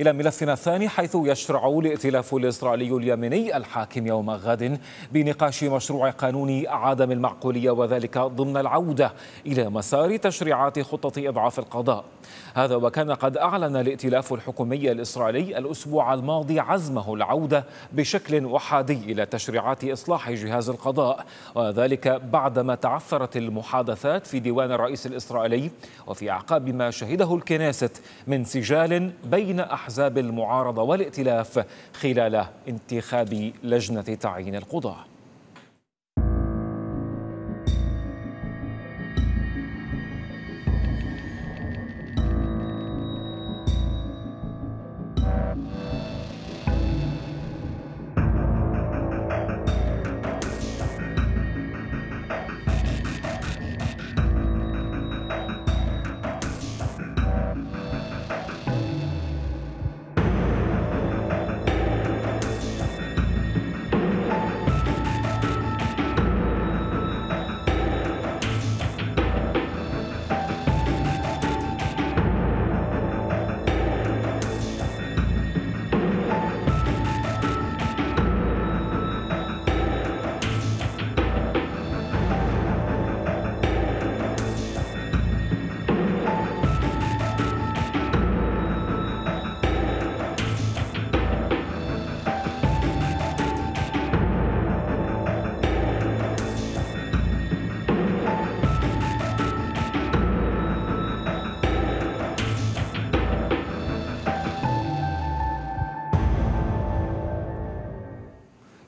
إلى ملفنا الثاني حيث يشرع الائتلاف الإسرائيلي اليمني الحاكم يوم غد بنقاش مشروع قانون عدم المعقولية وذلك ضمن العودة إلى مسار تشريعات خطة إضعاف القضاء هذا وكان قد أعلن الائتلاف الحكومي الإسرائيلي الأسبوع الماضي عزمه العودة بشكل أحادي إلى تشريعات إصلاح جهاز القضاء وذلك بعدما تعثرت المحادثات في ديوان الرئيس الإسرائيلي وفي أعقاب ما شهده الكنيست من سجال بين أحد أحزاب المعارضة والائتلاف خلال انتخاب لجنة تعيين القضاة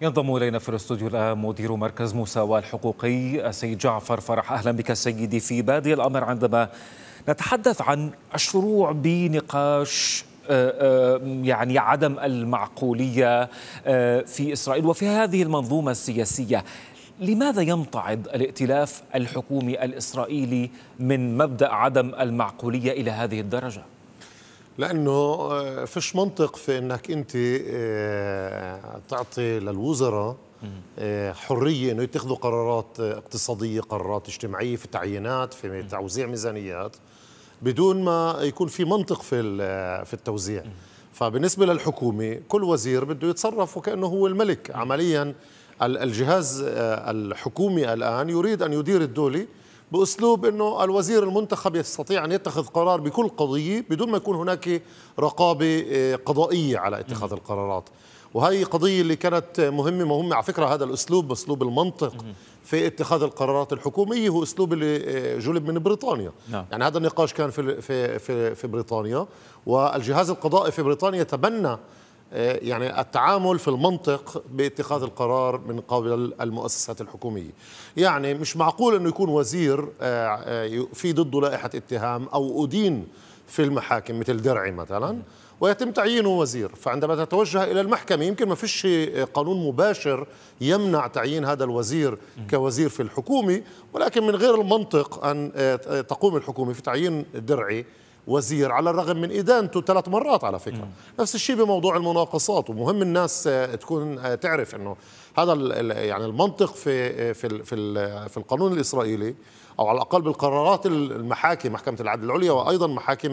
ينضم الينا في الاستوديو الان مدير مركز مساواه الحقوقي السيد جعفر فرح اهلا بك سيدي في بادئ الامر عندما نتحدث عن الشروع بنقاش آه، آه، يعني عدم المعقوليه آه، في اسرائيل وفي هذه المنظومه السياسيه لماذا يمتعض الائتلاف الحكومي الاسرائيلي من مبدا عدم المعقوليه الى هذه الدرجه؟ لانه آه، فيش منطق في انك انت آه، تعطي للوزراء آه، حريه انه يتخذوا قرارات اقتصاديه قرارات اجتماعيه في تعيينات في توزيع ميزانيات بدون ما يكون في منطق في في التوزيع فبالنسبه للحكومه كل وزير بده يتصرف وكانه هو الملك عمليا الجهاز الحكومي الان يريد ان يدير الدوله باسلوب انه الوزير المنتخب يستطيع ان يتخذ قرار بكل قضيه بدون ما يكون هناك رقابه آه، قضائيه على اتخاذ القرارات وهي قضية اللي كانت مهمة مهمة على فكرة هذا الأسلوب أسلوب المنطق في اتخاذ القرارات الحكومية هو أسلوب اللي آه، جلب من بريطانيا نعم. يعني هذا النقاش كان في, في, في, في بريطانيا والجهاز القضائي في بريطانيا تبنى آه، يعني التعامل في المنطق باتخاذ القرار من قبل المؤسسات الحكومية يعني مش معقول أنه يكون وزير آه، آه، في ضده لائحة اتهام أو أدين في المحاكم مثل درعي مثلا ويتم تعيينه وزير فعندما تتوجه إلى المحكمة يمكن ما فيش قانون مباشر يمنع تعيين هذا الوزير كوزير في الحكومة ولكن من غير المنطق أن تقوم الحكومة في تعيين درعي وزير على الرغم من إدانته ثلاث مرات على فكرة نفس الشيء بموضوع المناقصات ومهم الناس آه، تكون آه، تعرف أنه هذا يعني المنطق في, آه، في, في, في القانون الإسرائيلي أو على الأقل بالقرارات المحاكم محكمة العدل العليا وأيضا محاكم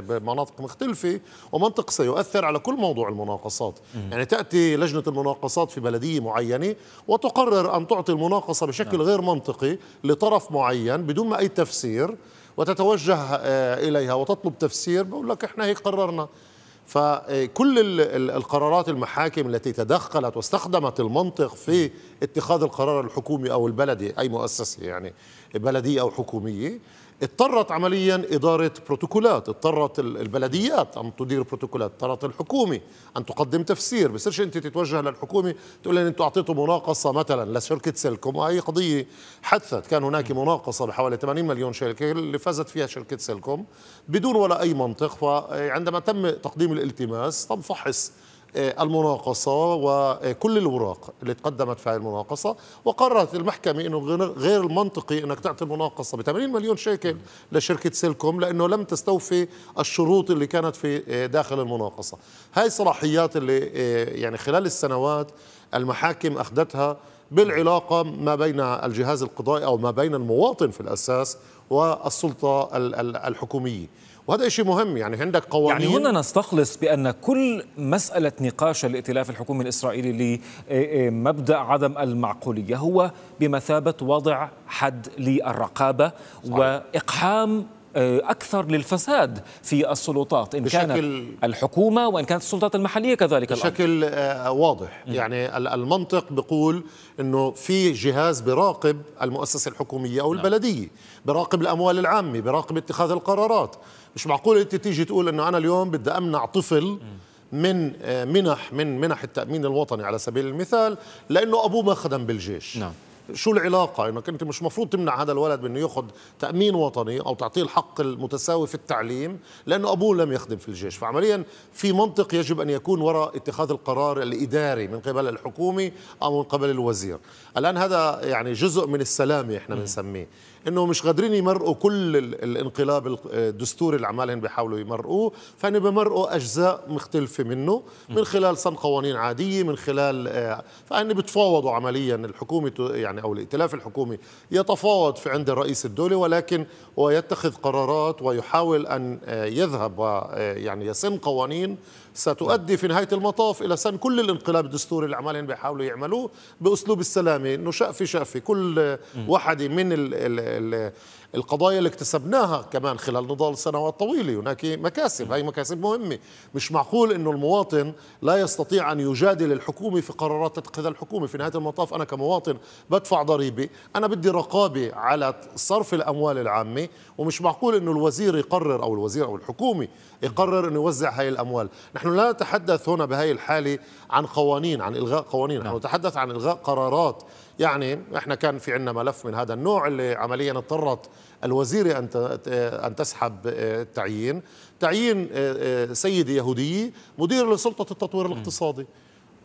بمناطق مختلفة ومنطق سيؤثر على كل موضوع المناقصات مم. يعني تأتي لجنة المناقصات في بلدية معينة وتقرر أن تعطي المناقصة بشكل نعم. غير منطقي لطرف معين بدون ما أي تفسير وتتوجه آه، إليها وتطلب تفسير بقول لك إحنا هيك قررنا فكل القرارات المحاكم التي تدخلت واستخدمت المنطق في اتخاذ القرار الحكومي أو البلدي أي مؤسسة يعني بلدية أو حكومية اضطرت عمليا إدارة بروتوكولات اضطرت البلديات أن تدير بروتوكولات اضطرت الحكومة أن تقدم تفسير بصيرش أنت تتوجه للحكومة تقول لهم أنتم أعطيتوا مناقصة مثلا لشركة سيلكوم وهي قضية حدثت كان هناك مناقصة بحوالي 80 مليون شركة اللي فازت فيها شركة سيلكوم بدون ولا أي منطق فعندما تم تقديم الالتماس تم فحص المناقصة وكل الوراق اللي تقدمت في المناقصة وقررت المحكمة أنه غير المنطقي أنك تعطي المناقصة ب 80 مليون شيكل لشركة سيلكوم لأنه لم تستوفي الشروط اللي كانت في آه، داخل المناقصة هاي الصلاحيات اللي آه، يعني خلال السنوات المحاكم أخذتها بالعلاقة ما بين الجهاز القضائي أو ما بين المواطن في الأساس والسلطة الحكومية وهذا شيء مهم يعني عندك يعني قوانين يعني هنا نستخلص بأن كل مسألة نقاش الائتلاف الحكومي الإسرائيلي لمبدأ إيه، إيه، عدم المعقولية هو بمثابة وضع حد للرقابة صحيح. وإقحام آه، أكثر للفساد في السلطات إن كانت الحكومة وإن كانت السلطات المحلية كذلك بشكل الأمر. آه، واضح م. يعني المنطق بقول أنه في جهاز براقب المؤسسة الحكومية أو نعم. البلدية براقب الأموال العامة براقب اتخاذ القرارات مش معقول أنت تيجي تقول أنه أنا اليوم بدي أمنع طفل م. من آه، منح من منح التأمين الوطني على سبيل المثال لأنه أبوه ما خدم بالجيش نعم شو العلاقه انك انت مش مفروض تمنع هذا الولد من ياخذ تامين وطني او تعطيه الحق المتساوي في التعليم لانه ابوه لم يخدم في الجيش فعمليا في منطق يجب ان يكون وراء اتخاذ القرار الاداري من قبل الحكومه او من قبل الوزير الان هذا يعني جزء من السلامه احنا بنسميه انه مش قادرين يمرقوا كل الانقلاب الدستوري اللي عمالهم بيحاولوا يمرقوه فان بمرقوا اجزاء مختلفه منه من خلال صن قوانين عاديه من خلال آه، فان بتفاوضوا عمليا الحكومه يعني او الائتلاف الحكومي يتفاوض في عند رئيس الدوله ولكن ويتخذ قرارات ويحاول ان آه، يذهب آه، يعني يسن قوانين ستؤدي في نهايه المطاف الى سن كل الانقلاب الدستوري اللي عمالهم بيحاولوا يعملوه باسلوب السلامه انه شقفه شقفه كل وحده من ال القضايا اللي اكتسبناها كمان خلال نضال سنوات طويلة هناك مكاسب هاي مكاسب مهمة مش معقول أنه المواطن لا يستطيع أن يجادل الحكومة في قرارات تتخذها الحكومة في نهاية المطاف أنا كمواطن بدفع ضريبة أنا بدي رقابة على صرف الأموال العامة ومش معقول أنه الوزير يقرر أو الوزير أو الحكومة يقرر أنه يوزع هاي الأموال نحن لا نتحدث هنا بهاي الحالة عن قوانين عن إلغاء قوانين نحن نعم. نتحدث عن إلغاء قرارات يعني احنا كان في عندنا ملف من هذا النوع اللي عمليا اضطرت الوزيرة أن أن تسحب آه، التعيين تعيين آه، آه، سيدة يهودية مدير لسلطة التطوير الاقتصادي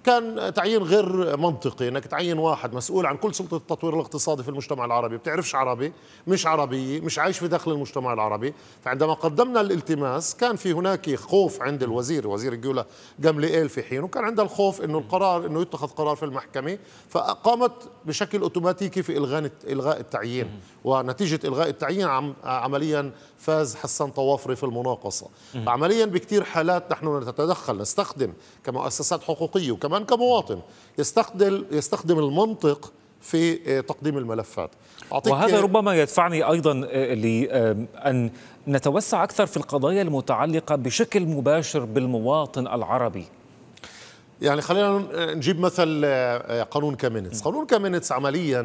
كان تعيين غير منطقي انك تعين واحد مسؤول عن كل سلطه التطوير الاقتصادي في المجتمع العربي بتعرفش عربي مش عربيه مش عايش في داخل المجتمع العربي فعندما قدمنا الالتماس كان في هناك خوف عند الوزير وزير الجوله جمليئيل في حينه وكان عندها الخوف انه القرار انه يتخذ قرار في المحكمه فقامت بشكل اوتوماتيكي في الغاء الغاء التعيين ونتيجه الغاء التعيين عم عمليا فاز حسن طوافري في المناقصه عمليا بكثير حالات نحن نتدخل نستخدم كمؤسسات حقوقيه وكما كمان كمواطن يستخدم يستخدم المنطق في آه، تقديم الملفات أعطيك وهذا ربما يدفعني أيضا آه، لأن نتوسع أكثر في القضايا المتعلقة بشكل مباشر بالمواطن العربي يعني خلينا نجيب مثل آه، قانون كامينتس قانون كامينتس عمليا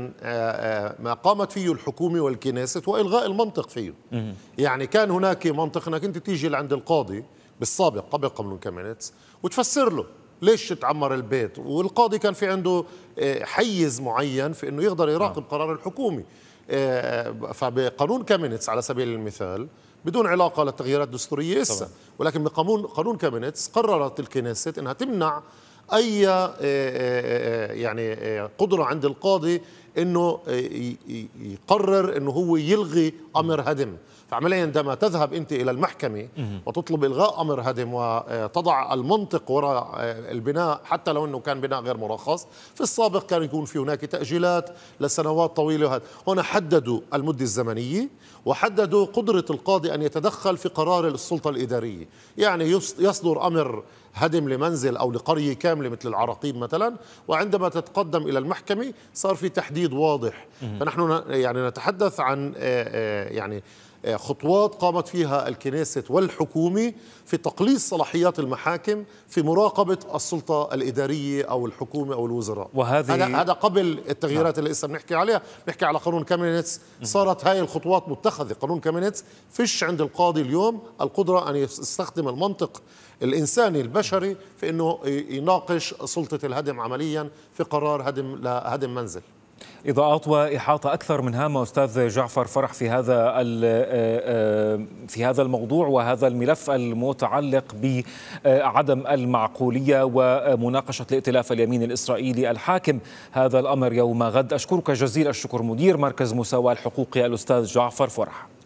ما قامت فيه الحكومة والكنيسة هو إلغاء المنطق فيه يعني كان هناك منطق أنك أنت تيجي لعند القاضي بالسابق قبل قانون كامينتس وتفسر له ليش تعمر البيت والقاضي كان في عنده آه، حيز معين في انه يقدر يراقب نعم. قرار الحكومي آه، فبقانون كامينتس على سبيل المثال بدون علاقه للتغييرات الدستوريه طبعا. ولكن بقانون قانون كامينتس قررت الكنيست انها تمنع اي آه، يعني قدره عند القاضي انه يقرر انه هو يلغي امر هدم فعمليا عندما تذهب أنت إلى المحكمة وتطلب إلغاء أمر هدم وتضع المنطق وراء البناء حتى لو أنه كان بناء غير مرخص في السابق كان يكون في هناك تأجيلات لسنوات طويلة وهذا هنا حددوا المدة الزمنية وحددوا قدرة القاضي أن يتدخل في قرار السلطة الإدارية يعني يصدر أمر هدم لمنزل أو لقرية كاملة مثل العراقيب مثلا وعندما تتقدم إلى المحكمة صار في تحديد واضح فنحن يعني نتحدث عن يعني آه، خطوات قامت فيها الكنيسة والحكومة في تقليص صلاحيات المحاكم في مراقبة السلطة الإدارية أو الحكومة أو الوزراء وهذه هذا, قبل التغييرات نعم. اللي لسه بنحكي عليها بنحكي على قانون كامينيتس صارت هاي الخطوات متخذة قانون كامينيتس فيش عند القاضي اليوم القدرة أن يستخدم المنطق الإنساني البشري في أنه يناقش سلطة الهدم عمليا في قرار هدم لهدم منزل إضاءات وإحاطة أكثر من هامة أستاذ جعفر فرح في هذا آه، آه، في هذا الموضوع وهذا الملف المتعلق بعدم المعقولية ومناقشة الائتلاف اليمين الإسرائيلي الحاكم هذا الأمر يوم غد أشكرك جزيل الشكر مدير مركز مساواة الحقوقي الأستاذ جعفر فرح